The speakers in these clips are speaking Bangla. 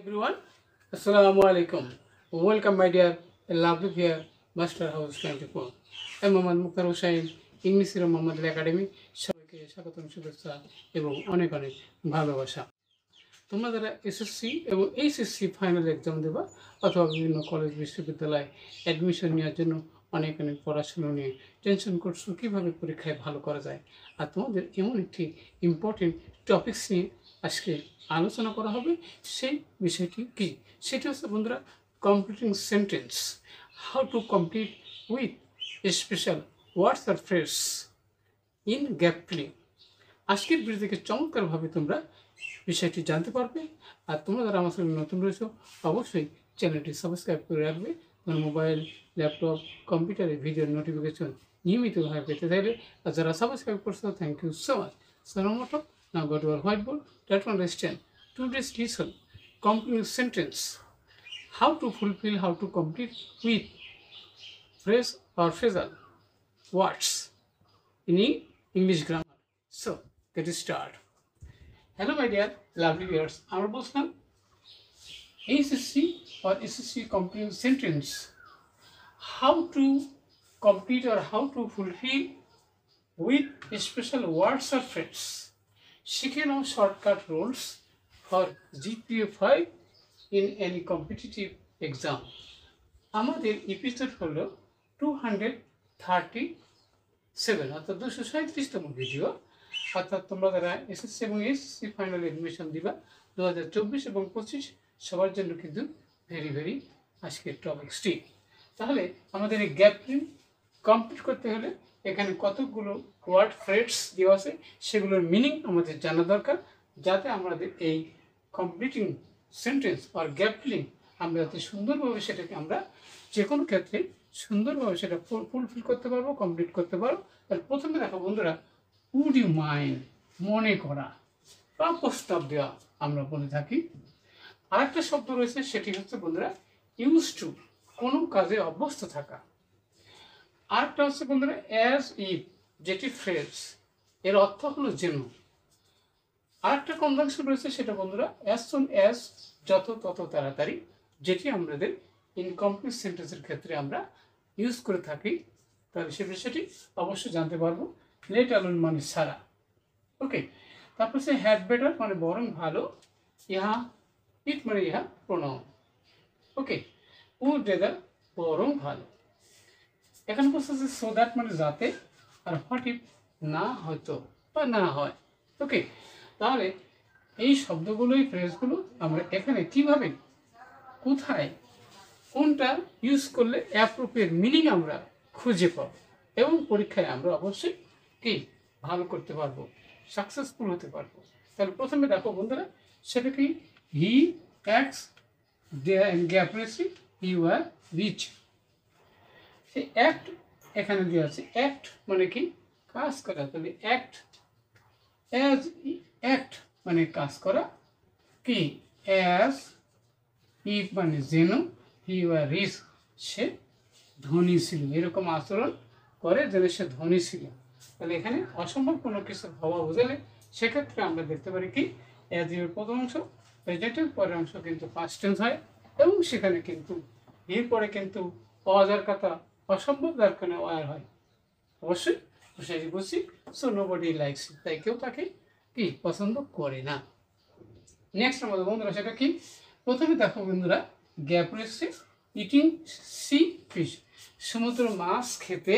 এভরিওয়ান আসসালামু আলাইকুম welcome my dear lovely viewer master house twenty four M Mohammad Muktar Hossain English Mohammad academy সবাইকে স্বাগতম শুভেচ্ছা এবং অনেক অনেক ভালোবাসা তোমরা যারা এসএসসি এবং এইচএসসি ফাইনাল এক্সাম দেবা অথবা বিভিন্ন কলেজ বিশ্ববিদ্যালয়ে অ্যাডমিশন নেওয়ার জন্য অনেক অনেক পড়াশুনো নিয়ে টেনশন করছো কীভাবে পরীক্ষায় ভালো করা যায় আর তোমাদের এমন একটি ইম্পর্টেন্ট টপিক্স নিয়ে আজকে আলোচনা করা হবে সেই বিষয়টি কি সেটি হচ্ছে বন্ধুরা completing sentence how to complete with special words আর ফ্রেস ইন গ্যাপ ফিলিং আজকের ভিডিও থেকে চমৎকারভাবে তোমরা বিষয়টি জানতে পারবে আর তোমরা যারা আমার সঙ্গে নতুন রয়েছো অবশ্যই চ্যানেলটি সাবস্ক্রাইব করে রাখবে তোমার মোবাইল लैपटप कम्पिटारे भिडियो नोटिफिकेशन नियमित भाव पे चाहिए और जरा सबसक्राइब कर so thank you so much सरमट ना गट वर whiteboard that understand today's listen complete sentence how to fulfil how to complete उथ phrase or phrasal words in English grammar so get start hello my dear lovely S C or S S C complete sentence how to complete or how to fulfill with special words or phrases. She now shortcut rules for GPA 5 in any competitive exam. আমাদের এপিসোড হলো টু হান্ড্রেড থার্টি সেভেন অর্থাৎ দুশো সাঁত্রিশতম ভিডিও অর্থাৎ তোমরা যারা এসএসসি এবং এসএসসি ফাইনাল এডমিশন দিবা দু হাজার চব্বিশ এবং পঁচিশ সবার জন্য কিন্তু ভেরি ভেরি আজকের টপিক্সটি তাহলে আমাদের এই গ্যাপ কমপ্লিট করতে হলে এখানে কতগুলো ওয়ার্ড ফ্রেডস দেওয়া আছে সেগুলোর মিনিং আমাদের জানা দরকার যাতে আমাদের এই কমপ্লিটিং সেন্টেন্স আর গ্যাপ ফিলিং আমরা যাতে সুন্দরভাবে সেটাকে আমরা যে কোনো ক্ষেত্রে সুন্দরভাবে সেটা ফুলফিল করতে পারবো কমপ্লিট করতে পারবো তাহলে প্রথমে দেখো বন্ধুরা উড ইউ মাইন্ড মনে করা বা প্রস্তাব দেওয়া আমরা বলে থাকি আরেকটা শব্দ রয়েছে সেটি হচ্ছে বন্ধুরা ইউজ টু কোনো কাজে অভ্যস্ত থাকা আরেকটা হচ্ছে বন্ধুরা অ্যাজ ইফ যেটি ফ্রেজ এর অর্থ হলো যেন আরেকটা কনজাংশন রয়েছে সেটা বন্ধুরা অ্যাজ সুন অ্যাজ যত তত তাড়াতাড়ি যেটি আমাদের ইনকমপ্লিট সেন্টেন্সের ক্ষেত্রে আমরা ইউজ করে থাকি তাহলে সে বিষয়টি অবশ্যই জানতে পারবো লেট অ্যালোন মানে সারা ওকে তারপর সে হ্যাড বেটার মানে বরং ভালো ইহা ইট মানে ইহা প্রণাম ওকে উল্টে দা বরং ভালো এখানে বলছে যে সো দ্যাট মানে যাতে আর হোয়াট ইফ না হয়তো বা না হয় ওকে তাহলে এই শব্দগুলোই ফ্রেজগুলো আমরা এখানে কিভাবে কোথায় কোনটা ইউজ করলে অ্যাপ্রোপ্রিয়েট মিনিং আমরা খুঁজে পাব এবং পরীক্ষায় আমরা অবশ্যই কি ভালো করতে পারবো সাকসেসফুল হতে পারবো তাহলে প্রথমে দেখো বন্ধুরা সেটা কি হি ট্যাক্স গ্যাপ রেসি ইউ আর রিচ সেই অ্যাক্ট এখানে দেওয়া আছে অ্যাক্ট মানে কি কাজ করা তাহলে অ্যাক্ট অ্যাজ অ্যাক্ট মানে কাজ করা কি অ্যাজ ইফ মানে যেন ইউ আর রিচ সে ধনী ছিল এরকম আচরণ করে যেন সে ধনী ছিল তাহলে এখানে অসম্ভব কোনো কিছু হওয়া বোঝালে সেক্ষেত্রে আমরা দেখতে পারি কি অ্যাজ ইউর প্রথম অংশ প্রেজেন্টের পরের অংশ কিন্তু ফার্স্ট টেন্স হয় এবং সেখানে কিন্তু এরপরে কিন্তু অজার কথা অসম্ভব দরকার ওয়ার হয় অবশ্যই সেটি বলছি সো নো বডি লাইকস তাই কেউ তাকে কি পছন্দ করে না নেক্সট আমাদের বন্ধুরা সেটা কি প্রথমে দেখো বন্ধুরা গ্যাপ রয়েছে ইটিং সি ফিশ সমুদ্র মাছ খেতে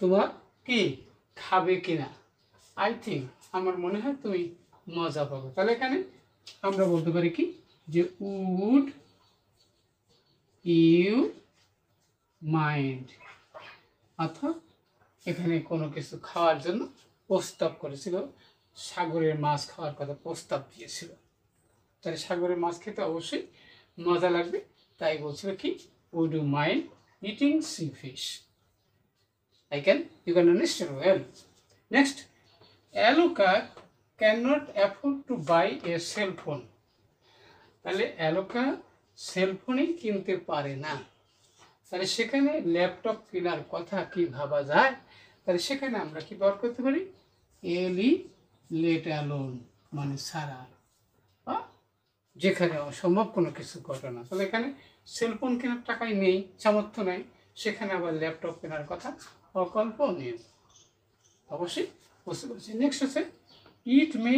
তোমার কি খাবে কিনা আই থিঙ্ক আমার মনে হয় তুমি মজা পাবে তাহলে এখানে আমরা বলতে পারি কি যে উড ইউ মাইন্ড অর্থাৎ এখানে কোনো কিছু খাওয়ার জন্য প্রস্তাব করেছিল সাগরের মাছ খাওয়ার কথা প্রস্তাব দিয়েছিল তাহলে সাগরের মাছ খেতে অবশ্যই মজা লাগবে তাই বলছিল কি we do mind eating sea fish I can you can understand well next Aloka can not afford to buy a cell phone তাহলে অ্যালোকা সেলফোনই কিনতে পারে না তাহলে সেখানে ল্যাপটপ কেনার কথা কি ভাবা যায় তাহলে সেখানে আমরা কি ব্যবহার করতে পারি এলি e লেট অ্যালোন মানে সারা বা যেখানে অসম্ভব কোনো কিছু ঘটনা তাহলে এখানে সেলফোন কেনার টাকাই নেই সামর্থ্য নেই সেখানে আবার ল্যাপটপ কেনার কথা অকল্প নেই অবশ্যই বুঝতে পারছি নেক্সট হচ্ছে ইট মে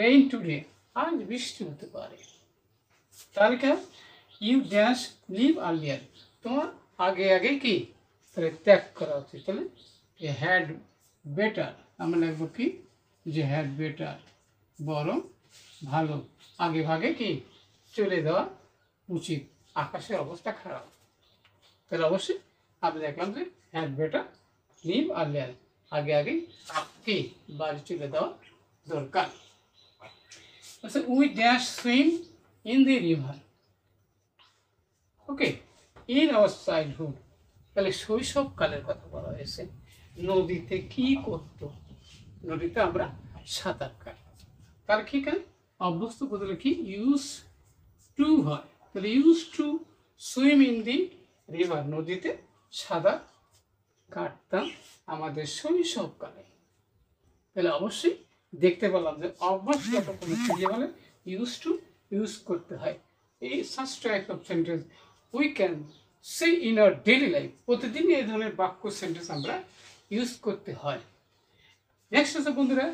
রেইন টুডে আজ বৃষ্টি হতে পারে তাহলে কেন ইউ ড্যাশ লিভ আর্লিয়ার তোমার আগে আগে কি তাহলে ত্যাগ করা উচিত তাহলে এ হ্যাড বেটার আমরা লিখব কি যে হ্যাড বেটার বরং ভালো আগে ভাগে কি চলে দেওয়া উচিত আকাশের অবস্থা খারাপ তাহলে অবশ্যই আপনি দেখলাম যে হ্যাড বেটার লিভ আর্লিয়ার আগে আগে আপকে বাড়ি চলে দেওয়া দরকার আচ্ছা we dash swim in the river. Okay, in our childhood, তাহলে শৈশব কালের কথা বলা হয়েছে নদীতে কি করত নদীতে আমরা সাঁতার কাটি তার কি কেন অভ্যস্ত বদলে কি ইউজ টু হয় তাহলে use to swim in the river নদীতে সাঁতার কাটতাম আমাদের শৈশবকালে তাহলে অবশ্যই দেখতে পেলাম যে অভ্যাসগত কোনো ক্রিয়া হলে ইউজ টু ইউজ করতে হয় এই such type of sentence we can say in our daily life প্রতিদিন এই ধরনের বাক্য সেন্টেন্স আমরা ইউজ করতে হয় নেক্সট আছে বন্ধুরা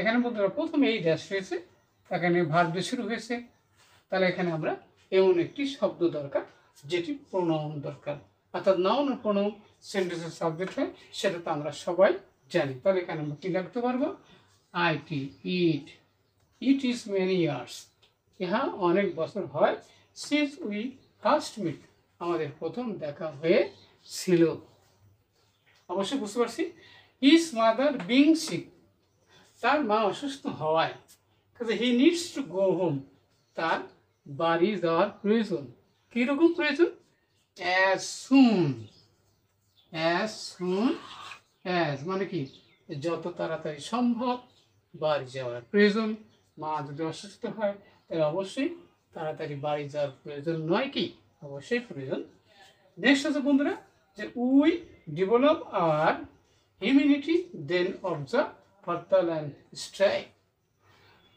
এখানে বন্ধুরা প্রথমে এই ড্যাশ হয়েছে এখানে ভার্ব শুরু হয়েছে তাহলে এখানে আমরা এমন একটি শব্দ দরকার যেটি প্রণম দরকার অর্থাৎ নাউন প্রণম সেন্টেন্সের সাবজেক্ট হয় সেটা তো আমরা সবাই জানি তাহলে এখানে আমরা কী লাগতে পারবো আই টি it it is many years ইহা অনেক বছর হয় সিজ উই ফার্স্ট মিট আমাদের প্রথম দেখা হয়েছিল অবশ্যই বুঝতে পারছি হিজ মাদার বিং সিক তার মা অসুস্থ হওয়ায় he needs to go home তার বাড়ি যাওয়ার প্রয়োজন কীরকম প্রয়োজন as soon as soon as মানে কি যত তাড়াতাড়ি সম্ভব বাড়ি যাওয়ার প্রয়োজন মা যদি অসুস্থ হয় তাহলে অবশ্যই তাড়াতাড়ি বাড়ি যাওয়ার প্রয়োজন নয় কি অবশ্যই প্রয়োজন নেক্সট আছে বন্ধুরা যে we develop our immunity then of the hartal and strike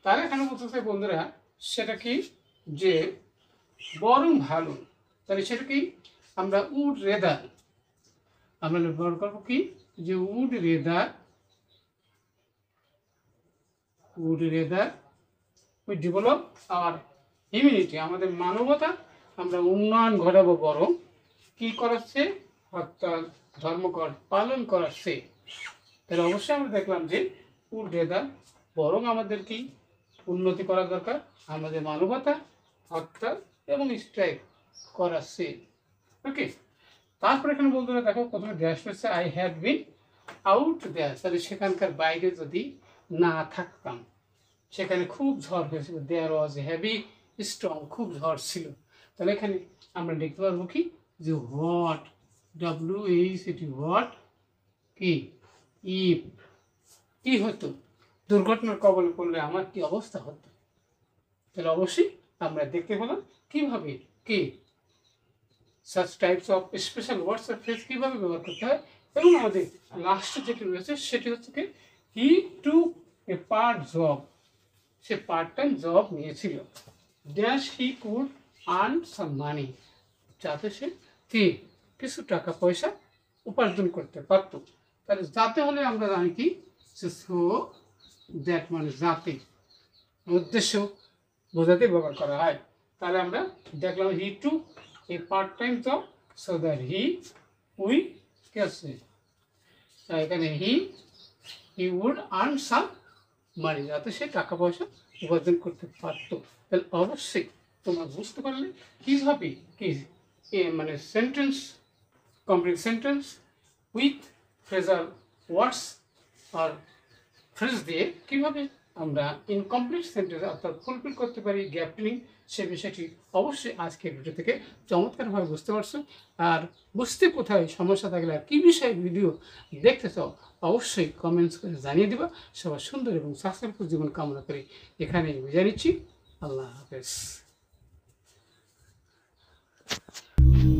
তারা এখানে বলতেছে বন্ধুরা সেটা কি যে বরং ভালো তাহলে সেটা কি আমরা উড রেদার আমরা ব্যবহার করবো কি যে would rather would rather we develop our immunity আমাদের মানবতা আমরা উন্নয়ন ঘটাবো বরং কী করাচ্ছে অর্থাৎ ধর্মকর পালন করাচ্ছে তাহলে অবশ্যই আমরা দেখলাম যে উর্ধেদার বরং আমাদের কি উন্নতি করা দরকার আমাদের মানবতা হরতাল এবং স্ট্রাইক করাচ্ছে ওকে তারপরে এখানে বলতে দেখো প্রথমে ড্যাস হচ্ছে আই হ্যাভ বিন আউট দেয়া তাহলে সেখানকার বাইরে যদি না থাকতাম সেখানে খুব ঝড় হয়েছিল দেয়ার ওয়াজ হ্যাভি স্ট্রং খুব ঝড় ছিল তাহলে এখানে আমরা দেখতে পারবো কি যে হোয়াট ডাব্লিউ এইচ এটি হোয়াট কি ইফ কি হতো দুর্ঘটনার কবলে পড়লে আমার কি অবস্থা হতো তাহলে অবশ্যই আমরা দেখতে পেলাম কিভাবে কি such types of special words face phrase কীভাবে ব্যবহার করতে হয় এবং আমাদের লাস্টে যেটি রয়েছে সেটি হচ্ছে কি he to a parts of সে পার্ট টাইম জব নিয়েছিল dash he could earn some money যাতে সে তিনি কিছু টাকা পয়সা উপার্জন করতে পারত তাহলে যাতে হলে আমরা জানি কি সো দ্যাট মানে যাতে উদ্দেশ্য বোঝাতে ব্যবহার করা হয় তাহলে আমরা দেখলাম he to a part time job so that he we কে এখানে হি হি উড আর্ন সাম মারি যাতে সে টাকা পয়সা উপার্জন করতে পারতো তাহলে অবশ্যই তোমরা বুঝতে পারলে কীভাবে কি মানে sentence complete sentence with phrase or words আর ফ্রেজ দিয়ে কীভাবে আমরা ইনকমপ্লিট সেন্টেন্স অর্থাৎ ফুলফিল করতে পারি গ্যাপ ফিলিং সে বিষয়টি অবশ্যই আজকের ভিডিও থেকে চমৎকারভাবে বুঝতে পারছো আর বুঝতে কোথায় সমস্যা থাকলে আর কী বিষয়ে ভিডিও দেখতে চাও অবশ্যই কমেন্টস করে জানিয়ে দিবা সবার সুন্দর এবং স্বাস্থ্যকর জীবন কামনা করে এখানেই বুঝে নিচ্ছি আল্লাহ হাফেজ